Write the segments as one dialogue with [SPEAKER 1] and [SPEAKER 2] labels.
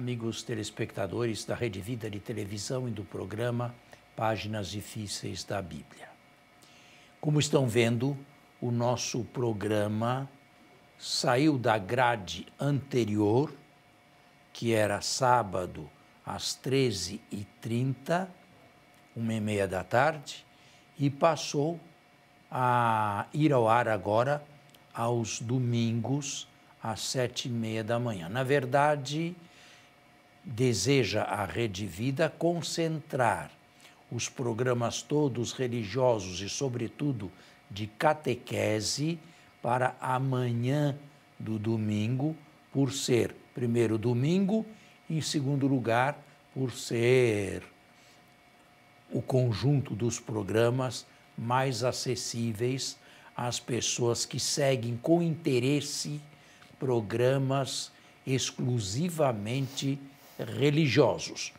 [SPEAKER 1] amigos telespectadores da Rede Vida de Televisão e do programa Páginas Difíceis da Bíblia. Como estão vendo, o nosso programa saiu da grade anterior, que era sábado às 13h30, uma e meia da tarde, e passou a ir ao ar agora aos domingos às sete e meia da manhã. Na verdade, deseja a Rede Vida concentrar os programas todos religiosos e, sobretudo, de catequese para amanhã do domingo, por ser primeiro domingo e, em segundo lugar, por ser o conjunto dos programas mais acessíveis às pessoas que seguem com interesse programas exclusivamente religiosos.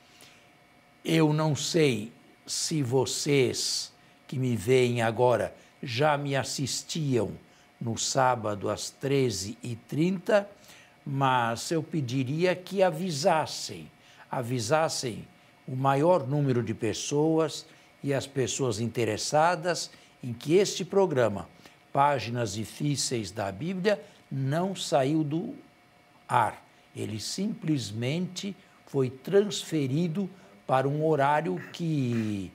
[SPEAKER 1] Eu não sei se vocês que me veem agora já me assistiam no sábado às 13h30, mas eu pediria que avisassem, avisassem o maior número de pessoas e as pessoas interessadas em que este programa, Páginas Difíceis da Bíblia, não saiu do ar. Ele simplesmente foi transferido para um horário que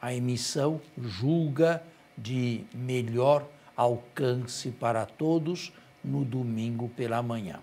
[SPEAKER 1] a emissão julga de melhor alcance para todos no
[SPEAKER 2] domingo pela manhã.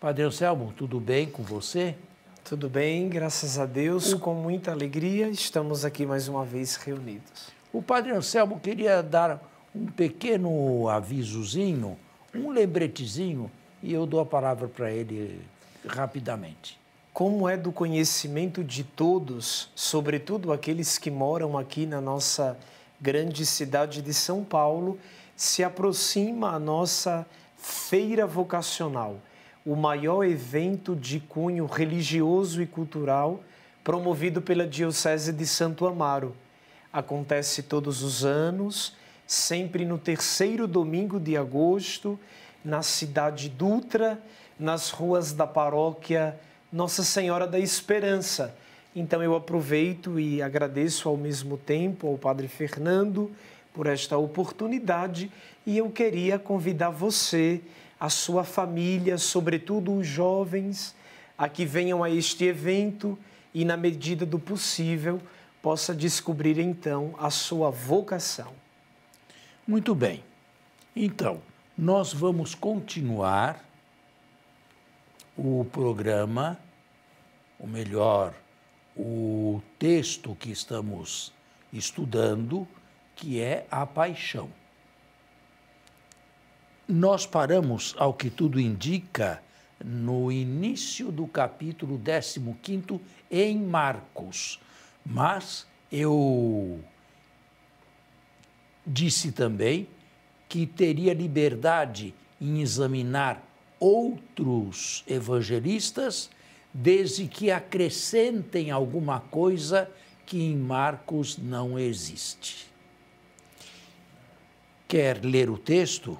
[SPEAKER 2] Padre Anselmo, tudo bem com você? Tudo bem, graças a Deus, com muita alegria, estamos aqui mais uma vez reunidos. O Padre Anselmo queria dar um pequeno avisozinho, um lembretezinho, e eu dou a palavra para ele rapidamente como é do conhecimento de todos, sobretudo aqueles que moram aqui na nossa grande cidade de São Paulo, se aproxima a nossa Feira Vocacional, o maior evento de cunho religioso e cultural promovido pela Diocese de Santo Amaro. Acontece todos os anos, sempre no terceiro domingo de agosto, na cidade Dutra, nas ruas da paróquia nossa Senhora da Esperança. Então eu aproveito e agradeço ao mesmo tempo ao Padre Fernando por esta oportunidade e eu queria convidar você, a sua família, sobretudo os jovens, a que venham a este evento e, na medida do possível, possa descobrir então a sua vocação. Muito bem. Então, nós vamos
[SPEAKER 1] continuar o programa, ou melhor, o texto que estamos estudando, que é a paixão. Nós paramos, ao que tudo indica, no início do capítulo 15 em Marcos, mas eu disse também que teria liberdade em examinar outros evangelistas, desde que acrescentem alguma coisa que em Marcos não existe.
[SPEAKER 2] Quer ler o texto?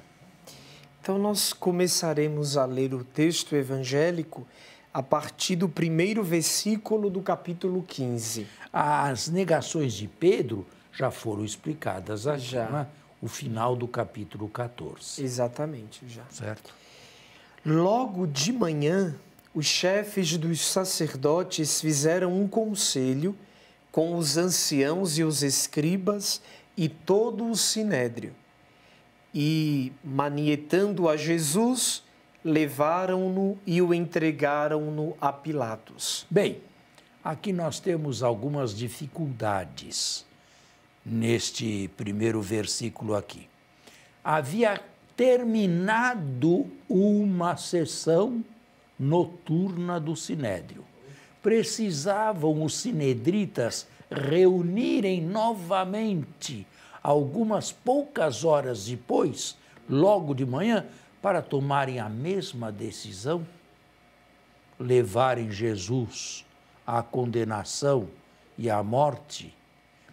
[SPEAKER 2] Então, nós começaremos a ler o texto evangélico a partir do primeiro versículo do capítulo 15. As negações de Pedro já foram
[SPEAKER 1] explicadas aqui, já. Né? o final do capítulo 14.
[SPEAKER 2] Exatamente, já. Certo? Logo de manhã, os chefes dos sacerdotes fizeram um conselho com os anciãos e os escribas e todo o sinédrio. E, manietando a Jesus, levaram-no e o entregaram-no a Pilatos. Bem,
[SPEAKER 1] aqui nós temos algumas dificuldades neste primeiro versículo aqui. Havia terminado uma sessão noturna do Sinédrio. Precisavam os sinedritas reunirem novamente, algumas poucas horas depois, logo de manhã, para tomarem a mesma decisão, levarem Jesus à condenação e à morte.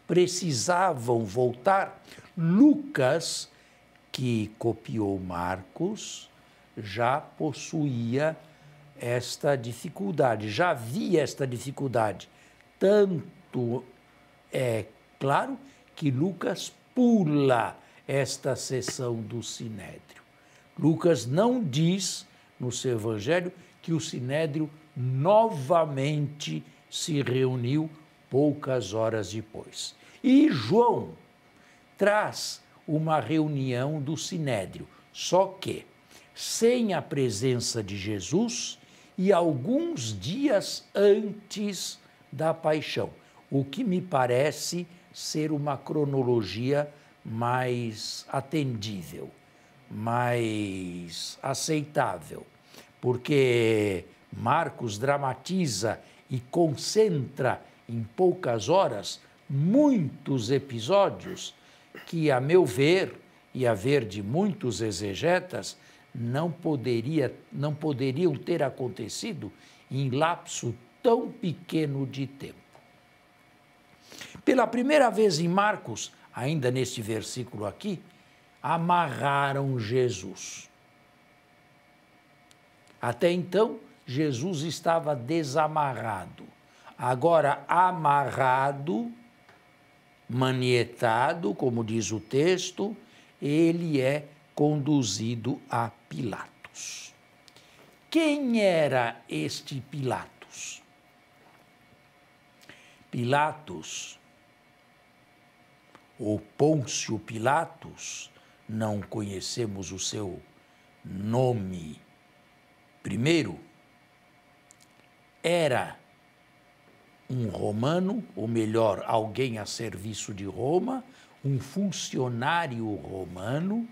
[SPEAKER 1] Precisavam voltar. Lucas que copiou Marcos já possuía esta dificuldade, já via esta dificuldade. Tanto é claro que Lucas pula esta sessão do Sinédrio. Lucas não diz no seu evangelho que o Sinédrio novamente se reuniu poucas horas depois. E João traz uma reunião do Sinédrio. Só que, sem a presença de Jesus e alguns dias antes da paixão, o que me parece ser uma cronologia mais atendível, mais aceitável, porque Marcos dramatiza e concentra em poucas horas muitos episódios que, a meu ver, e a ver de muitos exegetas, não, poderia, não poderiam ter acontecido em lapso tão pequeno de tempo. Pela primeira vez em Marcos, ainda neste versículo aqui, amarraram Jesus. Até então, Jesus estava desamarrado. Agora, amarrado manietado, como diz o texto, ele é conduzido a Pilatos. Quem era este Pilatos? Pilatos, ou Pôncio Pilatos, não conhecemos o seu nome primeiro, era um romano, ou melhor, alguém a serviço de Roma, um funcionário romano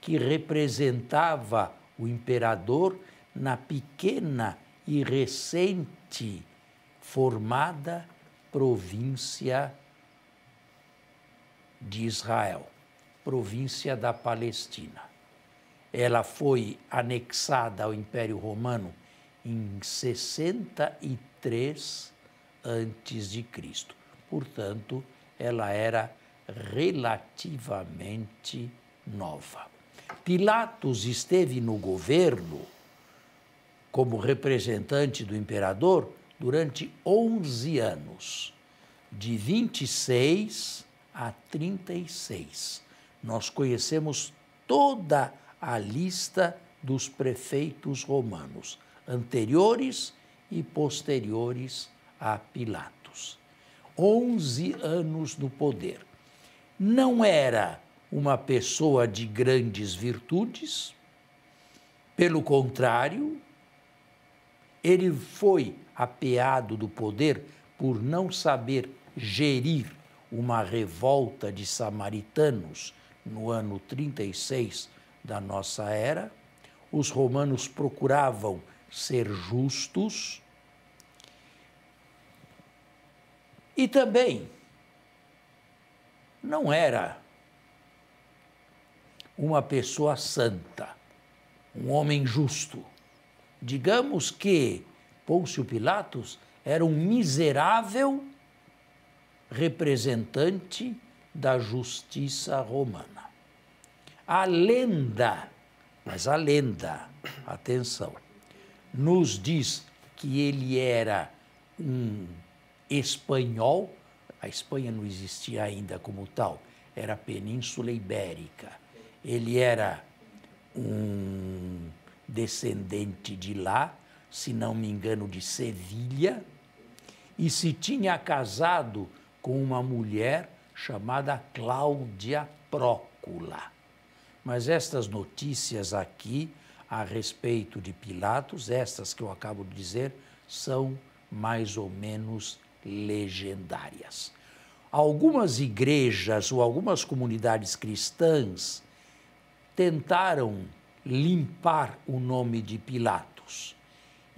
[SPEAKER 1] que representava o imperador na pequena e recente formada província de Israel, província da Palestina. Ela foi anexada ao Império Romano em 63 antes de Cristo. Portanto, ela era relativamente nova. Pilatos esteve no governo como representante do imperador durante 11 anos, de 26 a 36. Nós conhecemos toda a lista dos prefeitos romanos, anteriores e posteriores a Pilatos. onze anos no poder. Não era uma pessoa de grandes virtudes, pelo contrário, ele foi apeado do poder por não saber gerir uma revolta de samaritanos no ano 36 da nossa era. Os romanos procuravam ser justos, E também não era uma pessoa santa, um homem justo. Digamos que Pôncio Pilatos era um miserável representante da justiça romana. A lenda, mas a lenda, atenção, nos diz que ele era um espanhol, a Espanha não existia ainda como tal, era a Península Ibérica. Ele era um descendente de lá, se não me engano, de Sevilha, e se tinha casado com uma mulher chamada Cláudia Prócula. Mas estas notícias aqui a respeito de Pilatos, estas que eu acabo de dizer, são mais ou menos legendárias. Algumas igrejas ou algumas comunidades cristãs tentaram limpar o nome de Pilatos.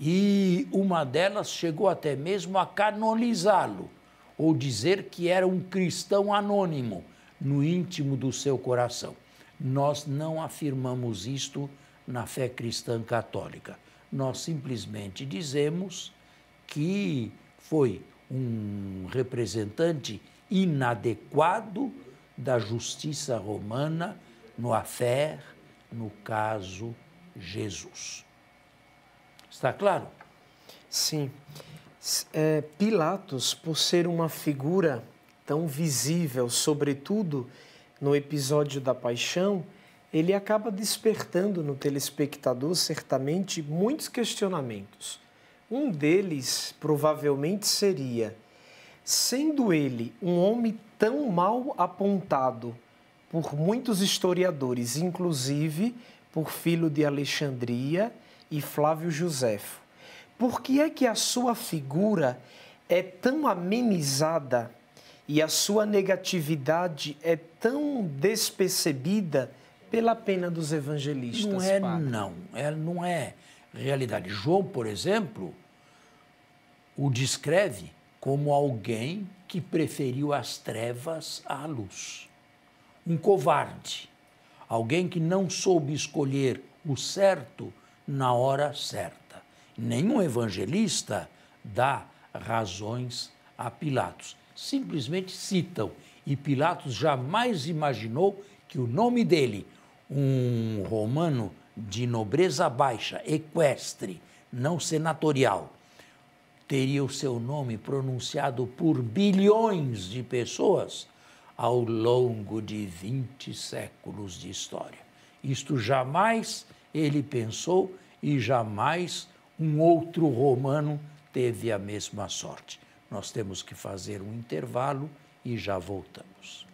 [SPEAKER 1] E uma delas chegou até mesmo a canonizá-lo, ou dizer que era um cristão anônimo no íntimo do seu coração. Nós não afirmamos isto na fé cristã católica. Nós simplesmente dizemos que foi um representante inadequado da justiça romana no affair, no caso Jesus. Está claro?
[SPEAKER 2] Sim. É, Pilatos, por ser uma figura tão visível, sobretudo no episódio da paixão, ele acaba despertando no telespectador, certamente, muitos questionamentos. Um deles provavelmente seria: sendo ele um homem tão mal apontado por muitos historiadores, inclusive por Filo de Alexandria e Flávio Josefo, por que é que a sua figura é tão amenizada e a sua negatividade é tão despercebida pela pena dos evangelistas? Não é, padre? não. ela é, não é realidade. João, por exemplo, o descreve
[SPEAKER 1] como alguém que preferiu as trevas à luz. Um covarde, alguém que não soube escolher o certo na hora certa. Nenhum evangelista dá razões a Pilatos. Simplesmente citam. E Pilatos jamais imaginou que o nome dele, um romano de nobreza baixa, equestre, não senatorial, teria o seu nome pronunciado por bilhões de pessoas ao longo de 20 séculos de história. Isto jamais ele pensou e jamais um outro romano teve a mesma sorte. Nós temos que fazer um intervalo e já voltamos.